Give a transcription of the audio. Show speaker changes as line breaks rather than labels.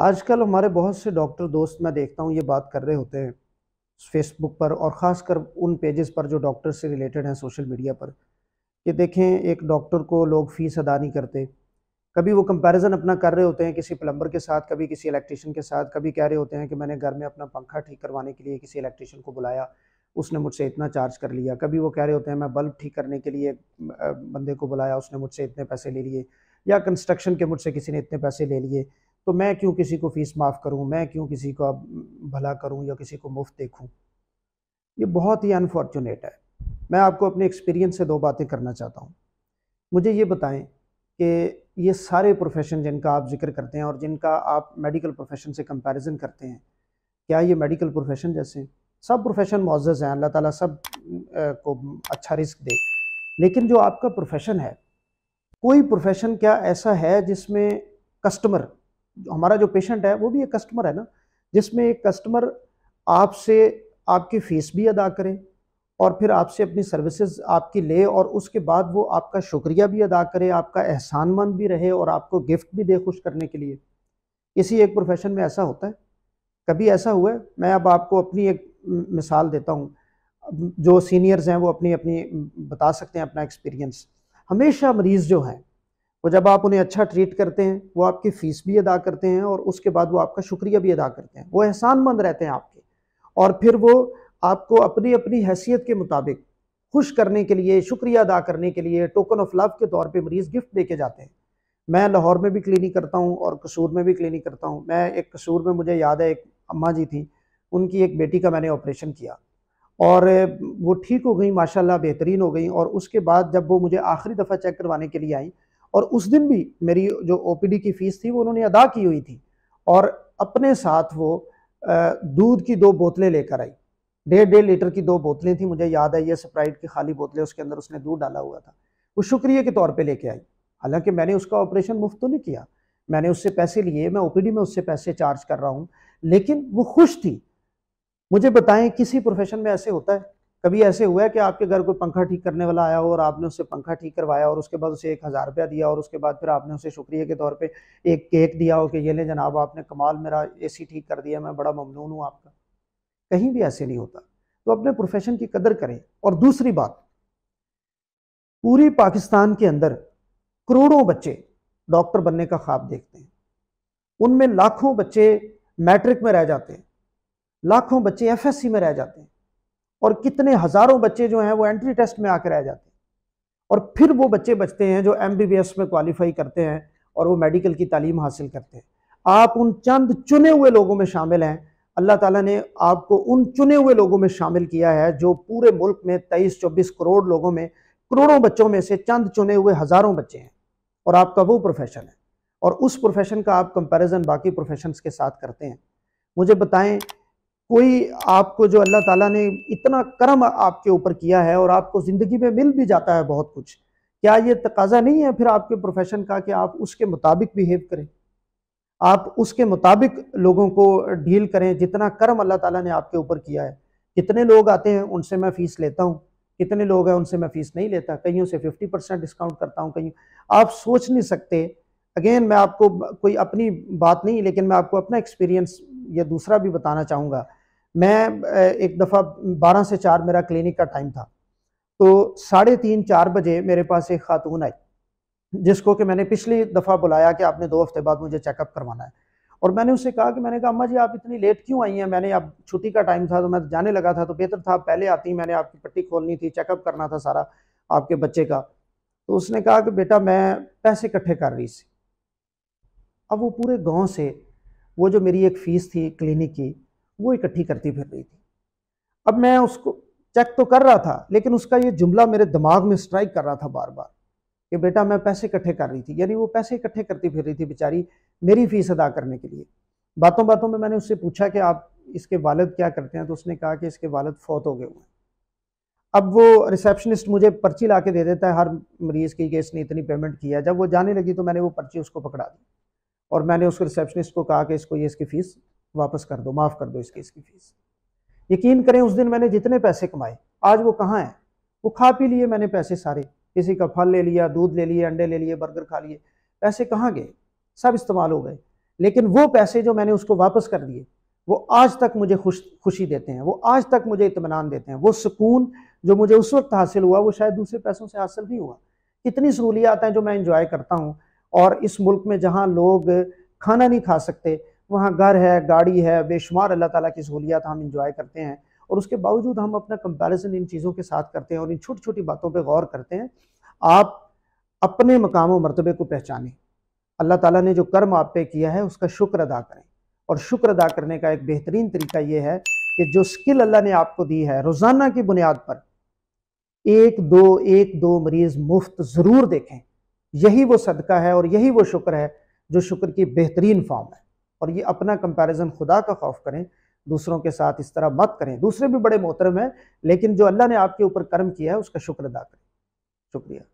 आजकल हमारे बहुत से डॉक्टर दोस्त मैं देखता हूँ ये बात कर रहे होते हैं फेसबुक पर और ख़ासकर उन पेजेस पर जो डॉक्टर से रिलेटेड हैं सोशल मीडिया पर कि देखें एक डॉक्टर को लोग फ़ीस अदा नहीं करते कभी वो कंपैरिजन अपना कर रहे होते हैं किसी प्लम्बर के साथ कभी किसी इलेक्ट्रिशियन के साथ कभी कह रहे होते हैं कि मैंने घर में अपना पंखा ठीक करवाने के लिए किसी इलेक्ट्रिशियन को बुलाया उसने मुझसे इतना चार्ज कर लिया कभी वो कह रहे होते हैं मैं बल्ब ठीक करने के लिए बंदे को बुलाया उसने मुझसे इतने पैसे ले लिए या कंस्ट्रक्शन के मुझसे किसी ने इतने पैसे ले लिए तो मैं क्यों किसी को फ़ीस माफ़ करूं मैं क्यों किसी का भला करूं या किसी को मुफ्त देखूं ये बहुत ही अनफॉर्चुनेट है मैं आपको अपने एक्सपीरियंस से दो बातें करना चाहता हूं मुझे ये बताएं कि ये सारे प्रोफेशन जिनका आप जिक्र करते हैं और जिनका आप मेडिकल प्रोफेशन से कंपैरिजन करते हैं क्या ये मेडिकल प्रोफेशन जैसे सब प्रोफेशन मोज़ हैं अल्लाह ताला सब को अच्छा रिस्क दे लेकिन जो आपका प्रोफेशन है कोई प्रोफेशन क्या ऐसा है जिसमें कस्टमर हमारा जो पेशेंट है वो भी एक कस्टमर है ना जिसमें एक कस्टमर आपसे आपकी फ़ीस भी अदा करे और फिर आपसे अपनी सर्विसेज आपकी ले और उसके बाद वो आपका शुक्रिया भी अदा करे आपका एहसानमंद भी रहे और आपको गिफ्ट भी दे खुश करने के लिए इसी एक प्रोफेशन में ऐसा होता है कभी ऐसा हुआ है मैं अब आपको अपनी एक मिसाल देता हूँ जो सीनियर्स हैं वो अपनी अपनी बता सकते हैं अपना एक्सपीरियंस हमेशा मरीज़ जो हैं और जब आप उन्हें अच्छा ट्रीट करते हैं वो आपकी फ़ीस भी अदा करते हैं और उसके बाद वो आपका शुक्रिया भी अदा करते हैं वो एहसानमंद रहते हैं आपके और फिर वो आपको अपनी अपनी हैसियत के मुताबिक खुश करने के लिए शुक्रिया अदा करने के लिए टोकन ऑफ लव के तौर पे मरीज़ गिफ्ट दे के जाते हैं मैं लाहौर में भी क्लिनिक करता हूँ और कसूर में भी क्लिनिक करता हूँ मैं एक कसूर में मुझे याद है एक अम्मा जी थी उनकी एक बेटी का मैंने ऑपरेशन किया और वो ठीक हो गई माशाल्लाह बेहतरीन हो गई और उसके बाद जब वो मुझे आखिरी दफ़ा चेक करवाने के लिए आई और उस दिन भी मेरी जो ओ की फीस थी वो उन्होंने अदा की हुई थी और अपने साथ वो दूध की दो बोतलें लेकर आई डेढ़ डेढ़ लीटर की दो बोतलें थी मुझे याद है ये स्प्राइट की खाली बोतलें उसके अंदर उसने दूध डाला हुआ था वो शुक्रिया के तौर पे लेके आई हालांकि मैंने उसका ऑपरेशन मुफ्त तो नहीं किया मैंने उससे पैसे लिए मैं ओपीडी में उससे पैसे चार्ज कर रहा हूँ लेकिन वो खुश थी मुझे बताएं किसी प्रोफेशन में ऐसे होता है कभी ऐसे हुआ है कि आपके घर कोई पंखा ठीक करने वाला आया हो और आपने उससे पंखा ठीक करवाया और उसके बाद उसे एक हज़ार रुपया दिया और उसके बाद फिर आपने उसे शुक्रिया के तौर पे एक केक दिया हो कि ये ले जनाब आपने कमाल मेरा एसी ठीक कर दिया मैं बड़ा ममनून हूँ आपका कहीं भी ऐसे नहीं होता तो अपने प्रोफेशन की कदर करें और दूसरी बात पूरी पाकिस्तान के अंदर करोड़ों बच्चे डॉक्टर बनने का ख्वाब देखते हैं उनमें लाखों बच्चे मैट्रिक में रह जाते हैं लाखों बच्चे एफएससी में रह जाते हैं और कितने हज़ारों बच्चे जो हैं वो एंट्री टेस्ट में आकर रह जाते हैं और फिर वो बच्चे बचते हैं जो एम में क्वालिफाई करते हैं और वो मेडिकल की तालीम हासिल करते हैं आप उन चंद चुने हुए लोगों में शामिल हैं अल्लाह ताला ने आपको उन चुने हुए लोगों में शामिल किया है जो पूरे मुल्क में तेईस चौबीस करोड़ लोगों में करोड़ों बच्चों में से चंद चुने हुए हज़ारों बच्चे हैं और आपका वो प्रोफेशन है और उस प्रोफेशन का आप कंपैरिजन बाकी प्रोफेशंस के साथ करते हैं मुझे बताएं कोई आपको जो अल्लाह ताला ने इतना कर्म आपके ऊपर किया है और आपको ज़िंदगी में मिल भी जाता है बहुत कुछ क्या ये तकाजा नहीं है फिर आपके प्रोफेशन का कि आप उसके मुताबिक बिहेव करें आप उसके मुताबिक लोगों को डील करें जितना कर्म अल्लाह ताला ने आपके ऊपर किया है कितने लोग आते हैं उनसे मैं फ़ीस लेता हूँ कितने लोग हैं उनसे मैं फ़ीस नहीं लेता कहीं से फिफ्टी परसेंट डिस्काउंट करता हूँ कहीं आप सोच नहीं सकते अगेन मैं आपको कोई अपनी बात नहीं लेकिन मैं आपको अपना एक्सपीरियंस या दूसरा भी बताना चाहूँगा मैं एक दफ़ा बारह से चार मेरा क्लिनिक का टाइम था तो साढ़े तीन चार बजे मेरे पास एक खातून आई जिसको कि मैंने पिछली दफ़ा बुलाया कि आपने दो हफ्ते बाद मुझे चेकअप करवाना है और मैंने उससे कहा कि मैंने कहा अम्मा जी आप इतनी लेट क्यों आई हैं मैंने अब छुट्टी का टाइम था तो मैं जाने लगा था तो बेहतर था पहले आती मैंने आपकी पट्टी खोलनी थी चेकअप करना था सारा आपके बच्चे का तो उसने कहा कि बेटा मैं पैसे इकट्ठे कर रही थी अब वो पूरे गाँव से वो जो मेरी एक फ़ीस थी क्लिनिक की वो इकट्ठी करती फिर रही थी अब मैं उसको चेक तो कर रहा था लेकिन उसका ये जुमला मेरे दिमाग में स्ट्राइक कर रहा था बार बार कि बेटा मैं पैसे इकट्ठे कर रही थी यानी वो पैसे इकट्ठे करती फिर रही थी बेचारी मेरी फीस अदा करने के लिए बातों बातों में मैंने उससे पूछा कि आप इसके वालद क्या करते हैं तो उसने कहा कि इसके वालद फौत हो गए हुए हैं अब वो रिसेप्शनिस्ट मुझे पर्ची ला के दे देता है हर मरीज़ की कि इसने इतनी पेमेंट किया जब वो जाने लगी तो मैंने वो पर्ची उसको पकड़ा दी और मैंने उस रिसेप्शनिस्ट को कहा कि इसको ये इसकी फ़ीस वापस कर दो माफ़ कर दो इस केस की फीस यकीन करें उस दिन मैंने जितने पैसे कमाए आज वो कहाँ हैं वो खा पी लिए मैंने पैसे सारे किसी का फल ले लिया दूध ले लिए अंडे ले लिए बर्गर खा लिए पैसे कहाँ गए सब इस्तेमाल हो गए लेकिन वो पैसे जो मैंने उसको वापस कर दिए वो आज तक मुझे खुश खुशी देते हैं वो आज तक मुझे इतमान देते हैं वो सुकून जो मुझे उस वक्त हासिल हुआ वो शायद दूसरे पैसों से हासिल नहीं हुआ कितनी सहूलियात हैं जो मैं इंजॉय करता हूँ और इस मुल्क में जहाँ लोग खाना नहीं खा सकते वहाँ घर है गाड़ी है बेशुमार अल्लाह ताला की सहूलियात हम इंजॉय करते हैं और उसके बावजूद हम अपना कंपैरिजन इन चीज़ों के साथ करते हैं और इन छोटी छोटी बातों पे गौर करते हैं आप अपने मकाम व मरतबे को पहचानें अल्लाह ताला ने जो कर्म आप पे किया है उसका शुक्र अदा करें और शुक्र अदा करने का एक बेहतरीन तरीका ये है कि जो स्किल अल्लाह ने आपको दी है रोज़ाना की बुनियाद पर एक दो एक दो मरीज़ मुफ्त ज़रूर देखें यही वो सदका है और यही वो शुक्र है जो शुक्र की बेहतरीन फॉर्म है और ये अपना कंपैरिजन खुदा का खौफ करें दूसरों के साथ इस तरह मत करें दूसरे भी बड़े मोहतरम हैं लेकिन जो अल्लाह ने आपके ऊपर कर्म किया है उसका शुक्र अदा करें शुक्रिया